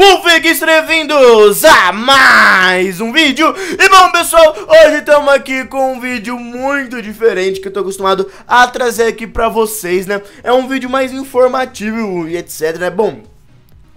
Ufigs bem-vindos a mais um vídeo E bom pessoal, hoje estamos aqui com um vídeo muito diferente que eu tô acostumado a trazer aqui pra vocês, né É um vídeo mais informativo e etc, né Bom,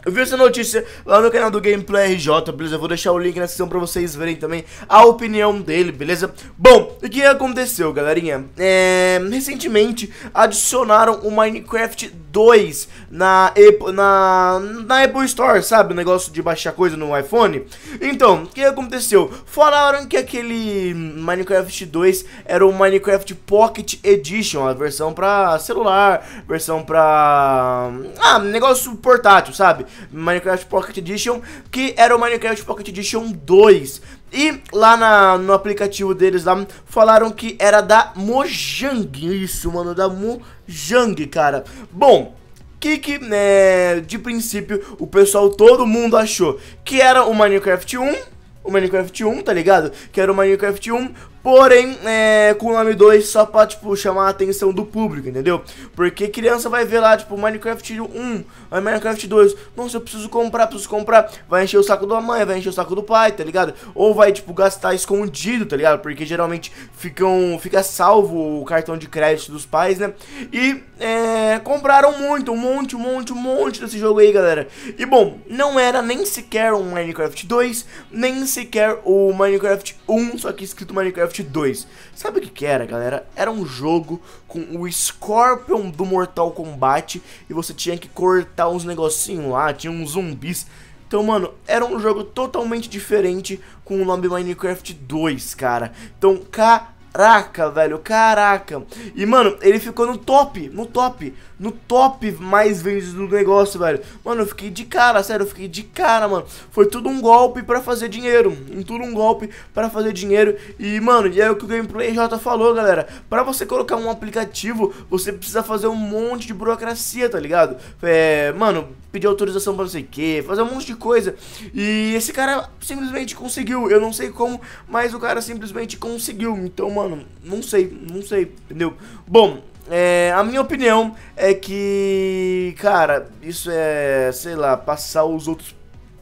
eu vi essa notícia lá no canal do Gameplay RJ, beleza? Eu vou deixar o link na descrição pra vocês verem também a opinião dele, beleza? Bom, o que aconteceu, galerinha? É... Recentemente adicionaram o Minecraft 2 na, Apple, na, na Apple Store, sabe? O negócio de baixar coisa no iPhone. Então, o que aconteceu? Falaram que aquele Minecraft 2 era o Minecraft Pocket Edition, a versão pra celular, versão pra... Ah, negócio portátil, sabe? Minecraft Pocket Edition, que era o Minecraft Pocket Edition 2. E lá na, no aplicativo deles lá, falaram que era da Mojang. Isso, mano, da Mojang, cara. Bom, que que, né, de princípio, o pessoal, todo mundo achou que era o Minecraft 1... O Minecraft 1, tá ligado? Que era o Minecraft 1 Porém, é, com o nome 2 só pra, tipo, chamar a atenção do público, entendeu? Porque criança vai ver lá, tipo, Minecraft 1, Minecraft 2. Nossa, eu preciso comprar, preciso comprar. Vai encher o saco da mãe, vai encher o saco do pai, tá ligado? Ou vai, tipo, gastar escondido, tá ligado? Porque geralmente ficam, fica salvo o cartão de crédito dos pais, né? E é, compraram muito, um monte, um monte, um monte desse jogo aí, galera. E bom, não era nem sequer um Minecraft 2, nem sequer o Minecraft 1, só que escrito Minecraft Warcraft 2. Sabe o que, que era, galera? Era um jogo com o Scorpion do Mortal Kombat e você tinha que cortar uns negocinhos lá, tinha uns zumbis. Então, mano, era um jogo totalmente diferente com o nome Minecraft 2, cara. Então, cara Caraca, velho, caraca. E, mano, ele ficou no top, no top, no top mais vendido do negócio, velho. Mano, eu fiquei de cara, sério, eu fiquei de cara, mano. Foi tudo um golpe pra fazer dinheiro. Tudo um golpe pra fazer dinheiro. E, mano, e é o que o Gameplay J falou, galera. Pra você colocar um aplicativo, você precisa fazer um monte de burocracia, tá ligado? É, mano, pedir autorização pra não sei o que, fazer um monte de coisa. E esse cara simplesmente conseguiu. Eu não sei como, mas o cara simplesmente conseguiu. Então, mano mano, não sei, não sei, entendeu? Bom, é, a minha opinião é que, cara, isso é, sei lá, passar os outros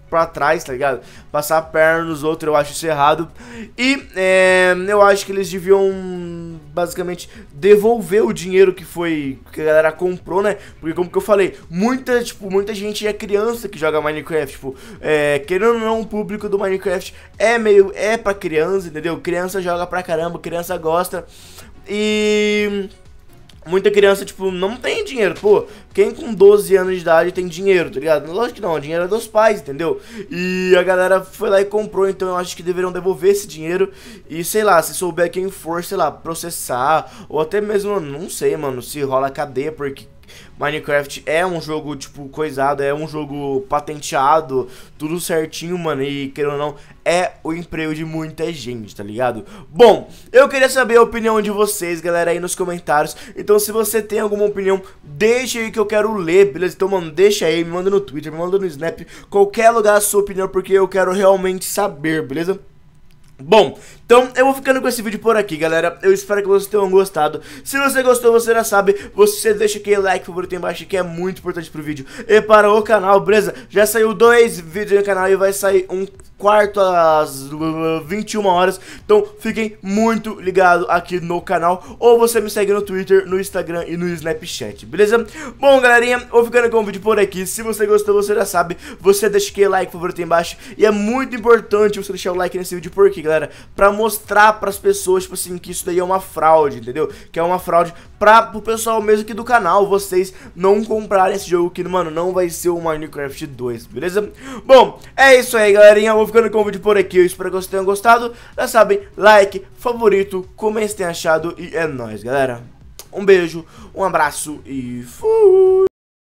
pra trás, tá ligado? Passar a perna nos outros, eu acho isso errado. E é, eu acho que eles deviam basicamente devolver o dinheiro que foi. que a galera comprou, né? Porque como que eu falei, muita, tipo, muita gente é criança que joga Minecraft. Tipo, é, querendo ou não, o público do Minecraft é meio. é pra criança, entendeu? Criança joga pra caramba, criança gosta. E. Muita criança, tipo, não tem dinheiro. Pô, quem com 12 anos de idade tem dinheiro, tá ligado? Lógico que não, o dinheiro é dos pais, entendeu? E a galera foi lá e comprou, então eu acho que deveriam devolver esse dinheiro. E sei lá, se souber quem for, sei lá, processar. Ou até mesmo, não sei, mano, se rola cadeia, porque Minecraft é um jogo, tipo, coisado, é um jogo patenteado, tudo certinho, mano, e querendo ou não, é o emprego de muita gente, tá ligado? Bom, eu queria saber a opinião de vocês, galera, aí nos comentários. Então, se você tem alguma opinião, deixa aí que eu quero ler, beleza? Então, mano, deixa aí, me manda no Twitter, me manda no Snap, qualquer lugar a sua opinião, porque eu quero realmente saber, beleza? Bom, então eu vou ficando com esse vídeo por aqui, galera. Eu espero que vocês tenham gostado. Se você gostou, você já sabe, você deixa aquele like favorito embaixo que é muito importante pro vídeo e para o canal, beleza? Já saiu dois vídeos no canal e vai sair um quarto às 21 uh, horas. Então fiquem muito ligados aqui no canal. Ou você me segue no Twitter, no Instagram e no Snapchat, beleza? Bom, galerinha, vou ficando com o vídeo por aqui. Se você gostou, você já sabe. Você deixa aquele like, por favor, aí embaixo. E é muito importante você deixar o like nesse vídeo, porque, galera, pra mostrar pras pessoas, tipo assim, que isso daí é uma fraude, entendeu? Que é uma fraude pra, pro pessoal mesmo aqui do canal, vocês não comprarem esse jogo que, mano, não vai ser o Minecraft 2, beleza? Bom, é isso aí, galerinha, vou ficando com o vídeo por aqui, eu espero que vocês tenham gostado, já sabem, like, favorito, comentem se tem achado e é nóis, galera. Um beijo, um abraço e fui!